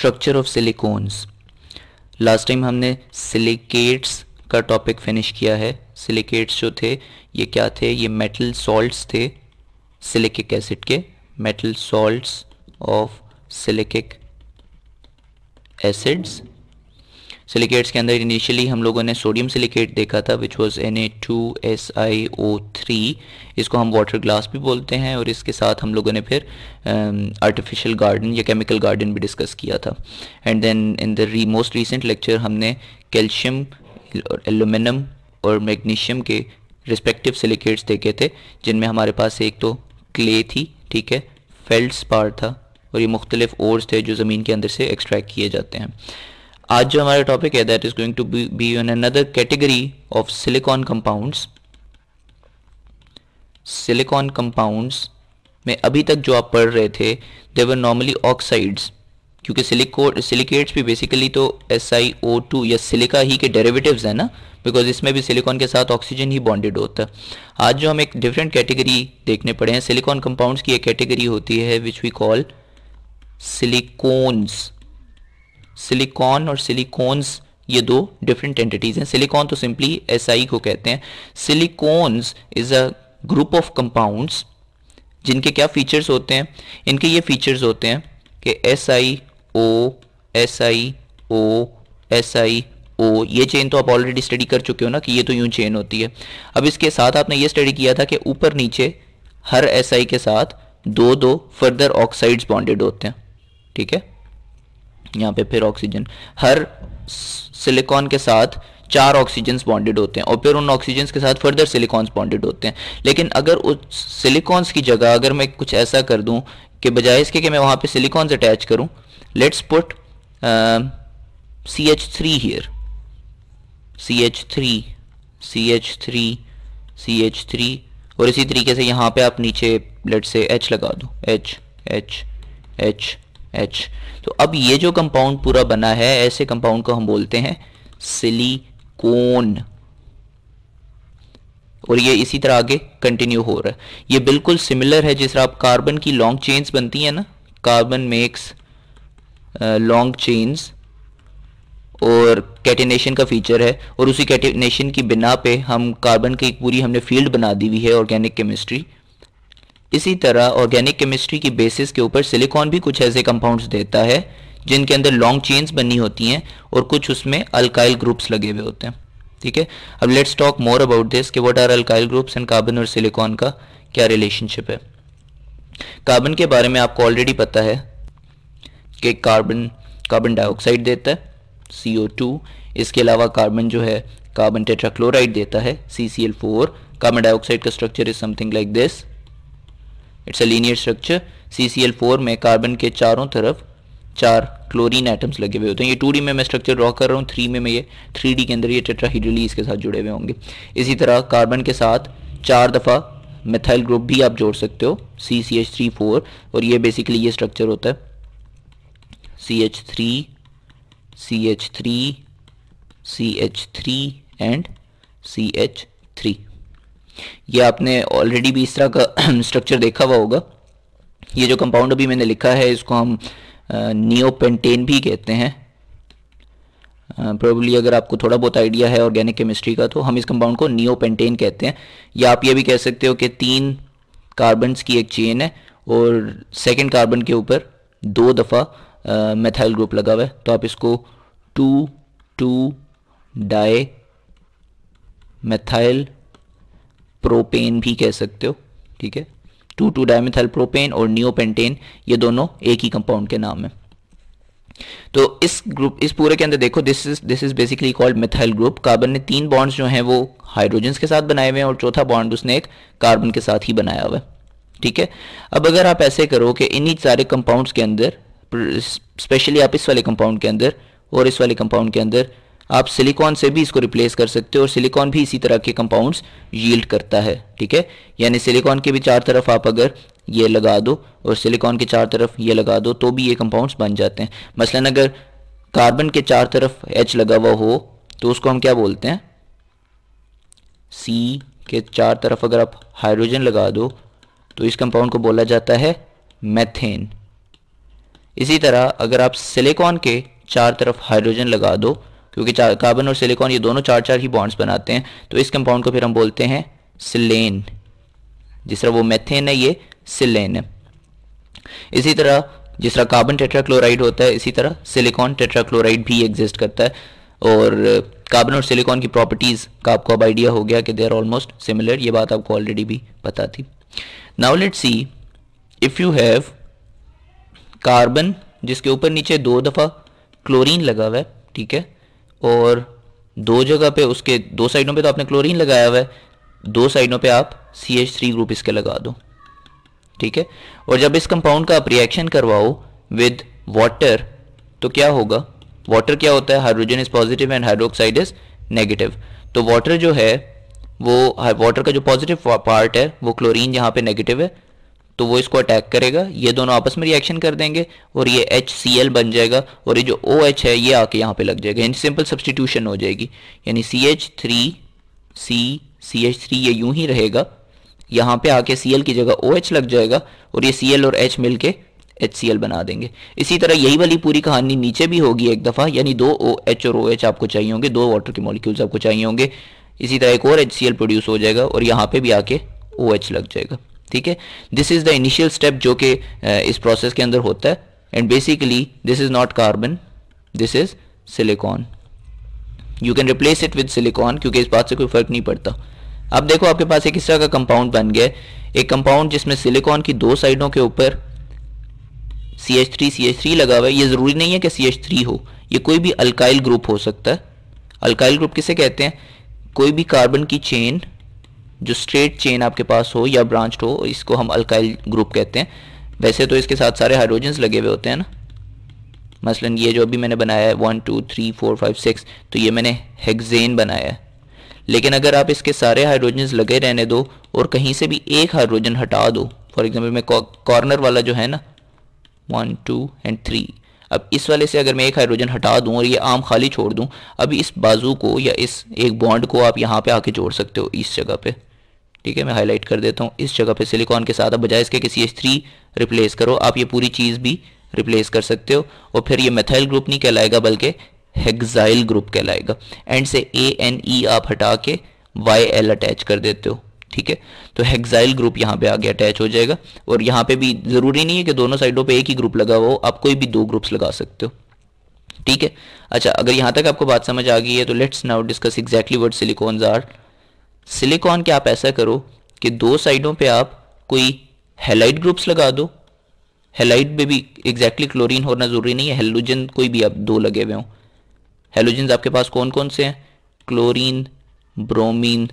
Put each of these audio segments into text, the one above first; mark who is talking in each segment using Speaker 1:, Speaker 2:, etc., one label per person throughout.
Speaker 1: structure of silicones last time हमने silicates का topic finish किया है सिलिकेट्स जो थे ये क्या थे ये मेटल सॉल्ट्स थे सिलिकिक एसिड के metal salts of silicic acids silicates के अंदर इनिशियली हम लोगों ने सोडियम सिलिकेट देखा था which was N A two S I O three इसको हम वाटर ग्लास भी बोलते हैं और इसके साथ हम लोगों ने फिर आर्टिफिशियल um, गार्डन या केमिकल गार्डन भी डिस्कस किया था and then in the re most recent lecture हमने कैल्शियम और और मैग्नीशियम के रिस्पेक्टिव सिलिकेट्स देखे थे जिनमें हमारे पास एक तो क्ले थी ठीक है फेल्ड पार था और ये मुख्तलिफ ओर्स थे जो ज़मीन के अंदर से एक्सट्रैक्ट किए जाते हैं आज जो हमारा टॉपिक है that is going to be on another category of silicon compounds silicon compounds में अभी तक जो आप पढ़ रहे थे दे वर नॉर्मली ऑक्साइड्स क्योंकि सिलिको सिलिकेट्स भी बेसिकली तो एस आई ओ टू या सिलिका ही के डेरिवेटिव्स हैं ना बिकॉज इसमें भी सिलिकॉन के साथ ऑक्सीजन ही बॉन्डेड होता है आज जो हम एक डिफरेंट कैटेगरी देखने पड़े हैं सिलिकॉन कंपाउंड्स की एक कैटेगरी होती है which we call silicones silicon और सिलिकॉन्स ये दो डिफरेंट एंटिटीज हैं सिलिकॉन तो सिंपली एस SI को कहते हैं silicones is a group of compounds जिनके क्या फीचर्स होते हैं इनके ये फीचर्स होते हैं कि S I O S I O S I O ये चेन तो आप ऑलरेडी स्टडी कर चुके हो ना कि ये तो यूं चेन होती है अब इसके साथ आपने ये स्टडी किया था कि ऊपर नीचे हर एस SI के साथ दो दो फर्दर ऑक्साइड्स बॉन्डेड होते हैं ठीक है यहाँ पे फिर ऑक्सीजन हर सिलिकॉन के साथ चार ऑक्सीजन बॉन्डेड होते हैं और फिर उन ऑक्सीजन के साथ फर्दर सिलिकॉन्स बॉन्डेड होते हैं लेकिन अगर उस सिलिकॉन्स की जगह अगर मैं कुछ ऐसा कर दूं कि बजाय इसके कि मैं वहाँ पे सिलिकॉन्स अटैच करूं let's put C H three here C H three C H three C H three और इसी तरीके से यहाँ पे आप नीचे लेट्स से एच लगा दो एच एच एच एच तो अब ये जो कंपाउंड पूरा बना है ऐसे कंपाउंड को हम बोलते हैं सिलिकोन और ये इसी तरह आगे कंटिन्यू हो रहा है ये बिल्कुल सिमिलर है जिस तरह आप कार्बन की लॉन्ग चेन्स बनती है ना कार्बन मेक्स लॉन्ग चेन्स और कैटेनेशन का फीचर है और उसी कैटेनेशन की बिना पे हम कार्बन की एक पूरी हमने फील्ड बना दी हुई है ऑर्गेनिक केमिस्ट्री इसी तरह ऑर्गेनिक केमिस्ट्री की बेसिस के ऊपर सिलिकॉन भी कुछ ऐसे कंपाउंड्स देता है जिनके अंदर लॉन्ग चेन्स बनी होती हैं और कुछ उसमें अल्काइल ग्रुप्स लगे हुए होते हैं ठीक है अब let's talk more about this कि what are alkyl groups and carbon और सिलिकॉन का क्या रिलेशनशिप है कार्बन के बारे में आपको ऑलरेडी पता है कि कार्बन कार्बन डाइऑक्साइड देता है सी इसके अलावा कार्बन जो है कार्बन टेट्राक्लोराइड देता है सी कार्बन डाइऑक्साइड का structure is something like this it's a linear structure C C L four में कार्बन के चारों तरफ चार क्लोरीन एटम्स लगे हुए होते हैं ये टू में मैं स्ट्रक्चर ड्रॉ कर रहा हूँ थ्री में मैं ये थ्री के अंदर ये टेट्राहीड्रली इसके साथ जुड़े हुए होंगे इसी तरह कार्बन के साथ चार दफ़ा मेथाइल ग्रुप भी आप जोड़ सकते हो C C H three four और ये बेसिकली ये स्ट्रक्चर होता है C H three C H three C H three and C H three ये आपने ऑलरेडी भी इस तरह का स्ट्रक्चर देखा हुआ होगा ये जो कंपाउंड अभी मैंने लिखा है इसको हम नियोपेंटेन भी कहते हैं प्रोबली अगर आपको थोड़ा बहुत आइडिया है ऑर्गेनिक केमिस्ट्री का तो हम इस कंपाउंड को नियोपेंटेन कहते हैं या आप ये भी कह सकते हो कि तीन कार्बन की एक चेन है और सेकेंड कार्बन के ऊपर दो दफ़ा मेथाइल ग्रुप लगा हुआ है तो आप इसको two two dimethyl propane भी कह सकते हो ठीक है टू टू डायमिथाइल प्रोपेन और नियोपेंटेन ये दोनों एक ही कंपाउंड के नाम है तो इस ग्रुप इस पूरे के अंदर देखो this is this is basically called methyl group carbon ने तीन बॉन्ड्स जो हैं वो हाइड्रोजन के साथ बनाए हुए हैं और चौथा बॉन्ड उसने एक कार्बन के साथ ही बनाया हुआ है ठीक है अब अगर आप ऐसे करो कि इन्हीं सारे कंपाउंड्स के अंदर स्पेशली आप इस वाले कंपाउंड के अंदर और इस वाले कंपाउंड के अंदर आप सिलिकॉन से भी इसको रिप्लेस कर सकते हो और सिलिकॉन भी इसी तरह के कंपाउंड्स यील्ड करता है ठीक है यानी सिलिकॉन के भी चार तरफ आप अगर ये लगा दो और सिलिकॉन के चार तरफ ये लगा दो तो भी ये कंपाउंड्स बन जाते हैं मसलन अगर कार्बन के चार तरफ एच लगा हुआ हो तो उसको हम क्या बोलते हैं सी के चार तरफ अगर आप हाइड्रोजन लगा दो तो इस कंपाउंड को बोला जाता है मैथेन इसी तरह अगर आप सिलिकॉन के चार तरफ हाइड्रोजन लगा दो क्योंकि कार्बन और सिलिकॉन ये दोनों चार चार ही बॉन्ड्स बनाते हैं तो इस कंपाउंड को फिर हम बोलते हैं सिलेन जिस तरह वो मेथेन है ये सिलेन है इसी तरह जिस तरह कार्बन टेट्राक्लोराइड होता है इसी तरह सिलिकॉन टेट्राक्लोराइड भी एग्जिस्ट करता है और कार्बन और सिलिकॉन की प्रॉपर्टीज़ का आपको अब आइडिया हो गया कि दे आर ऑलमोस्ट सिमिलर ये बात आपको ऑलरेडी भी पता थी now let see if you have carbon जिसके ऊपर नीचे दो दफ़ा क्लोरीन लगा हुआ है ठीक है और दो जगह पे उसके दो साइडों पे तो आपने क्लोरीन लगाया हुआ है दो साइडों पे आप सी एच थ्री ग्रुप इसके लगा दो ठीक है और जब इस कंपाउंड का आप रिएक्शन करवाओ विद वाटर तो क्या होगा वाटर क्या होता है hydrogen is positive and hydroxide is negative तो वाटर जो है वो वाटर का जो पॉजिटिव पार्ट है वो क्लोरीन यहाँ पे नेगेटिव है तो वो इसको अटैक करेगा ये दोनों आपस में रिएक्शन कर देंगे और ये एच सी एल बन जाएगा और ये जो ओ एच है ये आके यहाँ पे लग जाएगा यानी सिंपल सब्सटीट्यूशन हो जाएगी यानी C H three C C H three ये यूं ही रहेगा यहाँ पे आके सी एल की जगह ओ एच लग जाएगा और ये सी एल और एच मिल के एच सी एल बना देंगे इसी तरह यही वाली पूरी कहानी नीचे भी होगी एक दफ़ा यानी दो ओ एच और ओ एच आपको चाहिए होंगे दो वाटर के मॉलिक्यूल्स आपको चाहिए होंगे इसी तरह एक और एच सी एल प्रोड्यूस हो जाएगा और यहाँ पे भी आके ओ OH एच लग जाएगा ठीक है this is the initial step जो कि uh, इस प्रोसेस के अंदर होता है and basically this is not carbon this is silicon you can replace it with silicon क्योंकि इस बात से कोई फर्क नहीं पड़ता अब देखो आपके पास एक हिस्सा का कंपाउंड बन गया एक कंपाउंड जिसमें सिलिकॉन की दो साइडों के ऊपर C H three C H three लगा हुआ है ये ज़रूरी नहीं है कि सी एच थ्री हो ये कोई भी अल्काइल ग्रुप हो सकता है अल्काइल ग्रुप किसे कहते हैं कोई भी कार्बन की चेन जो स्ट्रेट चेन आपके पास हो या ब्रांच्ड हो इसको हम अल्काइल ग्रुप कहते हैं वैसे तो इसके साथ सारे हाइड्रोजन्स लगे हुए होते हैं ना मसलन ये जो अभी मैंने बनाया है one two three four five six तो ये मैंने हेगजेन बनाया है लेकिन अगर आप इसके सारे हाइड्रोजन्स लगे रहने दो और कहीं से भी एक हाइड्रोजन हटा दो फॉर एग्जाम्पल मैं कॉर्नर वाला जो है ना वन टू एंड थ्री अब इस वाले से अगर मैं एक हाइड्रोजन हटा दूं और ये आम खाली छोड़ दूं अभी इस बाजू को या इस एक बॉन्ड को आप यहाँ पे आके जोड़ सकते हो इस जगह पे ठीक है मैं हाईलाइट कर देता हूँ इस जगह पे सिलिकॉन के साथ अब बजाय इसके किसी एच थ्री रिप्लेस करो आप ये पूरी चीज़ भी रिप्लेस कर सकते हो और फिर ये मेथाइल ग्रुप नहीं कहलाएगा बल्कि हेग्जाइल ग्रुप कहलाएगा एंड से ए एन ई आप हटा के वाई एल अटैच कर देते हो ठीक है तो हेग्जाइल ग्रुप यहाँ पे आगे अटैच हो जाएगा और यहाँ पे भी ज़रूरी नहीं है कि दोनों साइडों पे एक ही ग्रुप लगा हुआ हो आप कोई भी दो ग्रुप्स लगा सकते हो ठीक है अच्छा अगर यहाँ तक आपको बात समझ आ गई है तो let's now discuss exactly word silicones are silicon के आप ऐसा करो कि दो साइडों पे आप कोई हेलाइट ग्रुप्स लगा दो हेलाइट में भी एग्जैक्टली exactly क्लोरीन होना ज़रूरी नहीं है हेलोजन कोई भी आप दो लगे हुए हों हेलोजन आपके पास कौन कौन से हैं chlorine bromine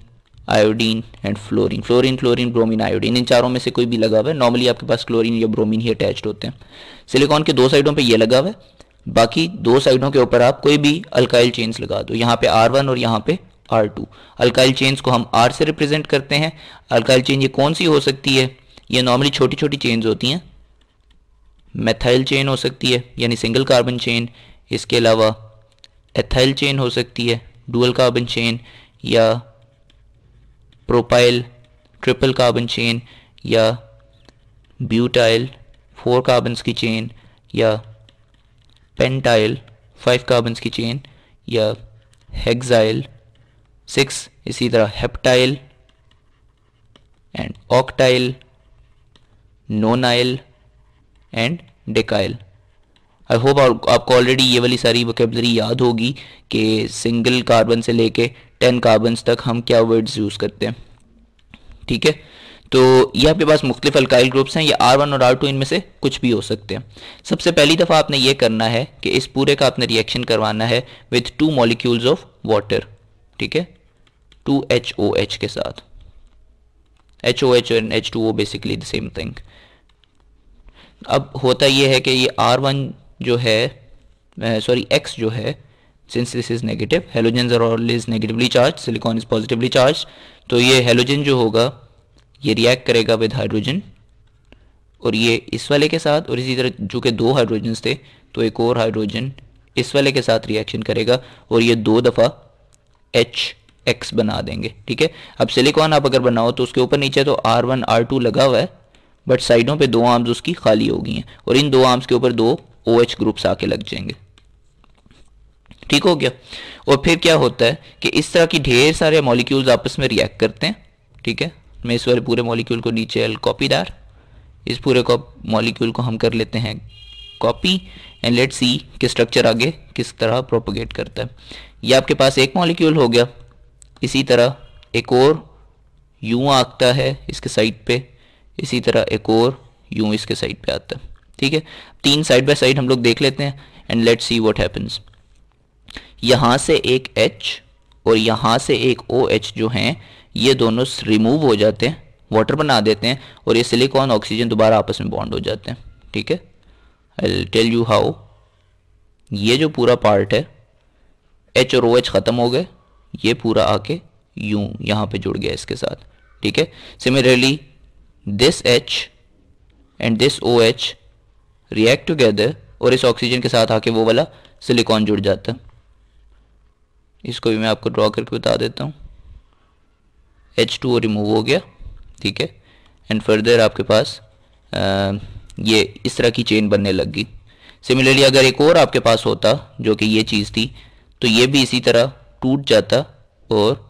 Speaker 1: iodine and fluorine fluorine chlorine bromine iodine इन चारों में से कोई भी लगा हुआ है नॉर्मली आपके पास क्लोरीन या ब्रोमीन ही अटैच्ड होते हैं सिलिकॉन के दो साइडों पे ये लगा हुआ है बाकी दो साइडों के ऊपर आप कोई भी अल्काइल चेन्स लगा दो यहाँ पे आर वन और यहाँ पे आर टू अल्काइल चेन्स को हम आर से रिप्रेजेंट करते हैं अल्काइल चेन ये कौन सी हो सकती है ये नॉर्मली छोटी छोटी चेन्स होती हैं मेथाइल चेन हो सकती है यानी सिंगल कार्बन चेन इसके अलावा एथाइल चेन हो सकती है डुअल कार्बन चेन या प्रोपाइल ट्रिपल कार्बन चेन या ब्यूटाइल फोर कार्बन्स की चेन या पेंटाइल फाइव कार्बन्स की चेन या हेक्साइल सिक्स इसी तरह heptyl and octyl nonyl and decyl I hope आपको ऑलरेडी ये वाली सारी वोकेबलरी याद होगी कि सिंगल कार्बन से लेके टेन कार्बन तक हम क्या वर्ड्स यूज़ करते हैं ठीक है तो ये आपके पास मुख्तलिफ अल्काइल ग्रुप्स हैं ये आर वन और आर टू इनमें से कुछ भी हो सकते हैं सबसे पहली दफ़ा आपने ये करना है कि इस पूरे का आपने रिएक्शन करवाना है with two molecules of water ठीक है टू एच ओ एच के साथ H O H and H two O basically the same thing अब होता यह है कि ये आर वन जो है सॉरी एक्स जो है since this is negative halogen are all is negatively charge silicon is positively charge तो ये हेलोजन जो होगा ये रिएक्ट करेगा विद हाइड्रोजन और ये इस वाले के साथ और इसी तरह जो कि दो हाइड्रोजन थे तो एक और हाइड्रोजन इस वाले के साथ रिएक्शन करेगा और ये दो दफ़ा एच एक्स बना देंगे ठीक है अब सिलिकॉन आप अगर बनाओ तो उसके ऊपर नीचे तो आर वन आर टू लगा हुआ है बट साइडों पे दो आर्म्स उसकी खाली हो गई हैं और इन दो आर्म्स के ऊपर दो ओ OH ग्रुप्स आके लग जाएंगे ठीक हो गया और फिर क्या होता है कि इस तरह की ढेर सारे मॉलिक्यूल्स आपस में रिएक्ट करते हैं ठीक है मैं इस वाले पूरे मॉलिक्यूल को नीचे एल कॉपीदार इस पूरे मॉलिक्यूल को हम कर लेते हैं कॉपी एंड लेट सी कि स्ट्रक्चर आगे किस तरह प्रोपोगेट करता है ये आपके पास एक मॉलिक्यूल हो गया इसी तरह एक और यूँ आता है इसके साइड पे इसी तरह एक और यूँ इसके साइड पे आता है ठीक है तीन साइड बाय साइड हम लोग देख लेते हैं and let see what happens यहाँ से एक एच और यहाँ से एक ओ OH एच जो हैं ये दोनों रिमूव हो जाते हैं वाटर बना देते हैं और ये सिलिकॉन ऑक्सीजन दोबारा आपस में बॉन्ड हो जाते हैं ठीक है आई टेल यू हाउ ये जो पूरा पार्ट है एच और ओ एच OH ख़त्म हो गए ये पूरा आके यूं यहां पे जुड़ गया इसके साथ ठीक है similarly this H and this O H react together और इस ऑक्सीजन के साथ आके वो वाला सिलिकॉन जुड़ जाता है इसको भी मैं आपको ड्रॉ करके बता देता हूँ एच टू रिमूव हो गया ठीक है एंड फर्दर आपके पास आ, ये इस तरह की चेन बनने लग गई सिमिलरली अगर एक और आपके पास होता जो कि ये चीज़ थी तो ये भी इसी तरह टूट जाता और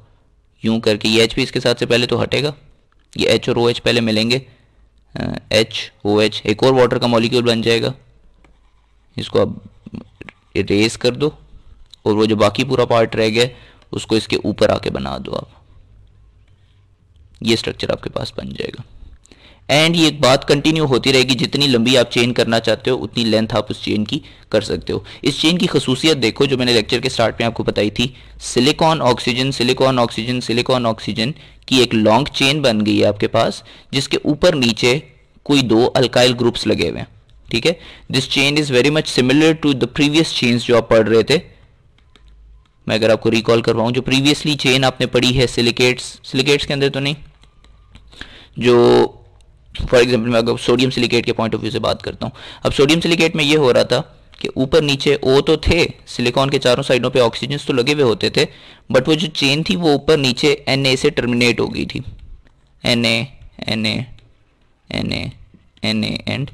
Speaker 1: यूं करके ये एच भी इसके साथ से पहले तो हटेगा ये एच और ओ OH एच पहले मिलेंगे एच ओ एच एक और वाटर का मॉलिक्यूल बन जाएगा इसको आप रेस कर दो और वो जो बाकी पूरा पार्ट रह गया उसको इसके ऊपर आके बना दो आप ये स्ट्रक्चर आपके पास बन जाएगा एंड ये बात कंटिन्यू होती रहेगी जितनी लंबी आप चेन करना चाहते हो उतनी लेंथ आप उस चेन की कर सकते हो इस चेन की खसूसियत देखो जो मैंने लेक्चर के स्टार्ट में आपको बताई थी silicon oxygen silicon oxygen silicon oxygen की एक लॉन्ग चेन बन गई है आपके पास जिसके ऊपर नीचे कोई दो अल्काइल ग्रुप्स लगे हुए हैं ठीक है this chain is very much similar to the previous chains जो आप पढ़ रहे थे मैं अगर आपको रिकॉल करवाऊँ जो प्रीवियसली चेन आपने पढ़ी है सिलिकेट्स सिलिकेट्स के अंदर तो नहीं जो फॉर एग्जाम्पल मैं अगर सोडियम सिलिकेट के पॉइंट ऑफ व्यू से बात करता हूँ अब सोडियम सिलिकेट में ये हो रहा था कि ऊपर नीचे ओ तो थे सिलिकॉन के चारों साइडों पे ऑक्सीजन तो लगे हुए होते थे बट वो जो चेन थी वो ऊपर नीचे एन ए से टर्मिनेट हो गई थी N A N A N A N A and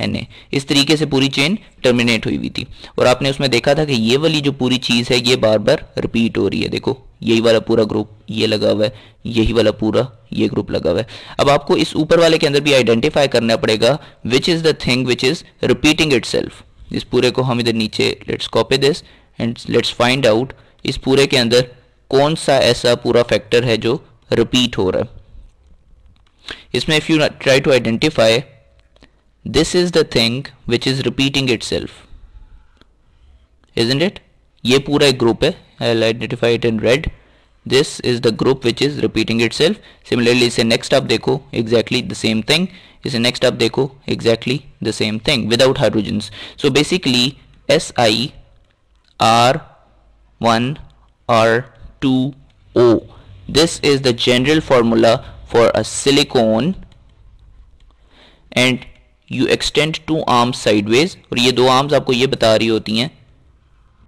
Speaker 1: N A इस तरीके से पूरी चेन टर्मिनेट हुई हुई थी और आपने उसमें देखा था कि ये वाली जो पूरी चीज़ है ये बार बार रिपीट हो रही है देखो यही वाला पूरा ग्रुप ये लगा हुआ है यही वाला पूरा ये ग्रुप लगा हुआ है अब आपको इस ऊपर वाले के अंदर भी आइडेंटिफाई करना पड़ेगा which is the thing which is repeating it इस पूरे को हम इधर नीचे let's copy this and let's find out इस पूरे के अंदर कौन सा ऐसा पूरा फैक्टर है जो रिपीट हो रहा है इसमें if you try to identify this is the thing which is repeating itself is it ये पूरा एक ग्रुप है I'll identify it in red this is the group which is repeating itself similarly say next up deco exactly the same thing इसे next up deco exactly the same thing without hydrogens so basically sir one R2O this is the general formula for a silicone and you extend two arms sideways और ये दो arms आपको ये बता रही होती हैं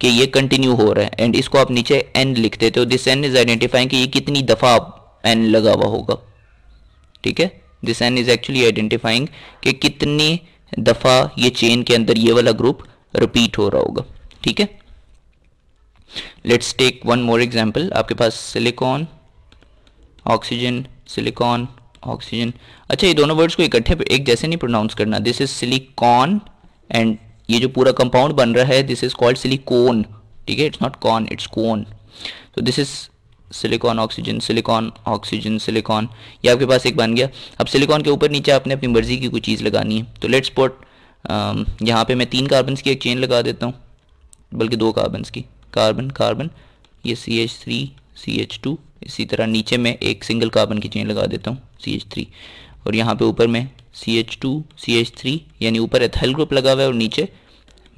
Speaker 1: कि ये कंटिन्यू हो रहा है एंड इसको आप नीचे एन लिख देते हो दिस एन इज आइडेंटिफाइंग कि ये कितनी दफ़ा आप एन लगा हुआ होगा ठीक है this N is actually identifying कि कितनी दफ़ा ये चेन के अंदर ये वाला ग्रुप रिपीट हो रहा होगा ठीक है let's take one more example आपके पास सिलिकॉन ऑक्सीजन सिलिकॉन ऑक्सीजन अच्छा ये दोनों वर्ड्स को इकट्ठे एक जैसे नहीं प्रोनाउंस करना दिस इज सिलिकॉन एंड ये जो पूरा कंपाउंड बन रहा है दिस इज कॉल्ड सिलिकॉन ठीक है it's not con it's cone तो this is silicon oxygen silicon oxygen silicon ये आपके पास एक बन गया अब सिलिकॉन के ऊपर नीचे आपने अपनी मर्जी की कोई चीज़ लगानी है तो लेट्स पोट um, यहाँ पे मैं तीन कार्बन की एक चेन लगा देता हूँ बल्कि दो कार्बन की कार्बन कार्बन ये C H three C H two इसी तरह नीचे मैं एक सिंगल कार्बन की चेन लगा देता हूँ सी एच थ्री और यहाँ पे ऊपर मैं C H two C H three यानी ऊपर एथाइल ग्रुप लगा हुआ है और नीचे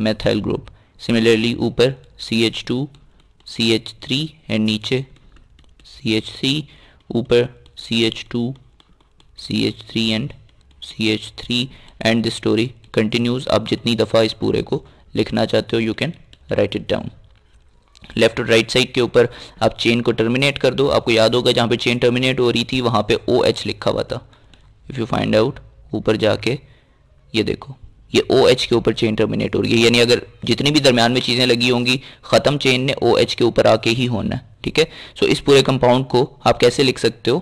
Speaker 1: मेथाइल ग्रुप सिमिलरली ऊपर C H two C H three and नीचे सी एच सी ऊपर C H two C H three and C H three and this story continues आप जितनी दफ़ा इस पूरे को लिखना चाहते हो you can write it down left और राइट साइड के ऊपर आप चेन को टर्मिनेट कर दो आपको याद होगा जहाँ पे चेन टर्मिनेट हो रही थी वहाँ पे ओ OH एच लिखा हुआ था इफ़ यू फाइंड आउट ऊपर जाके ये देखो ये ओ OH के ऊपर चेन टर्मिनेट हो रही है यानी अगर जितनी भी दरमियान में चीज़ें लगी होंगी ख़त्म चेन ने ओ OH के ऊपर आके ही होना है ठीक है सो इस पूरे कंपाउंड को आप कैसे लिख सकते हो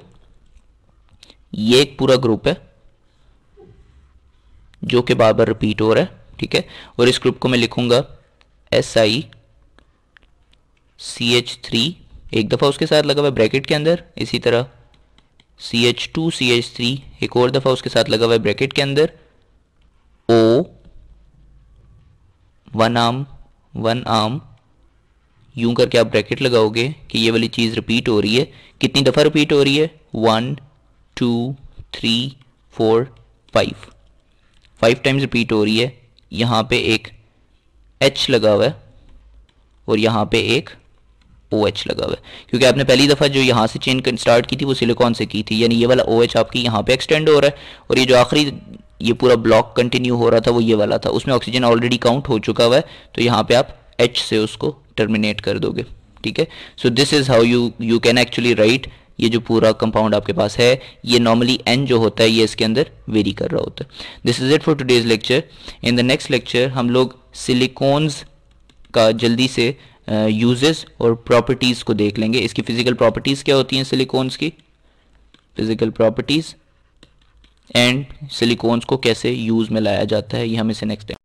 Speaker 1: ये एक पूरा ग्रुप है जो कि बार बार रिपीट हो रहा है ठीक है और इस ग्रुप को मैं लिखूंगा S I C H three एक दफ़ा उसके साथ लगा हुआ ब्रैकेट के अंदर इसी तरह C H two C H three एक और दफ़ा उसके साथ लगा हुआ है ब्रैकेट के अंदर O one arm one arm यूं करके आप ब्रैकेट लगाओगे कि ये वाली चीज़ रिपीट हो रही है कितनी दफ़ा रिपीट हो रही है one two three four five five times repeat हो रही है यहां पे एक एच लगा हुआ है और यहां पे एक ओ OH लगा हुआ है क्योंकि आपने पहली दफ़ा जो यहाँ से चेन स्टार्ट की थी वो सिलिकॉन से की थी यानी ये वाला ओ OH आपकी यहाँ पे एक्सटेंड हो रहा है और ये जो आखिरी ये पूरा ब्लॉक कंटिन्यू हो रहा था वो ये वाला था उसमें ऑक्सीजन ऑलरेडी काउंट हो चुका हुआ है तो यहाँ पे आप एच से उसको टर्मिनेट कर दोगे ठीक है so this is how you you can actually write ये जो पूरा कंपाउंड आपके पास है ये नॉर्मली एन जो होता है ये इसके अंदर वेरी कर रहा होता है this is it for today's lecture in the next lecture हम लोग सिलिकॉन्स का जल्दी से यूजेस uh, और प्रॉपर्टीज़ को देख लेंगे इसकी फ़िज़िकल प्रॉपर्टीज़ क्या होती हैं सिलिकॉन्स की फिज़िकल प्रॉपर्टीज़ एंड सिलिकॉन्स को कैसे यूज़ में लाया जाता है ये हम इसे नेक्स्ट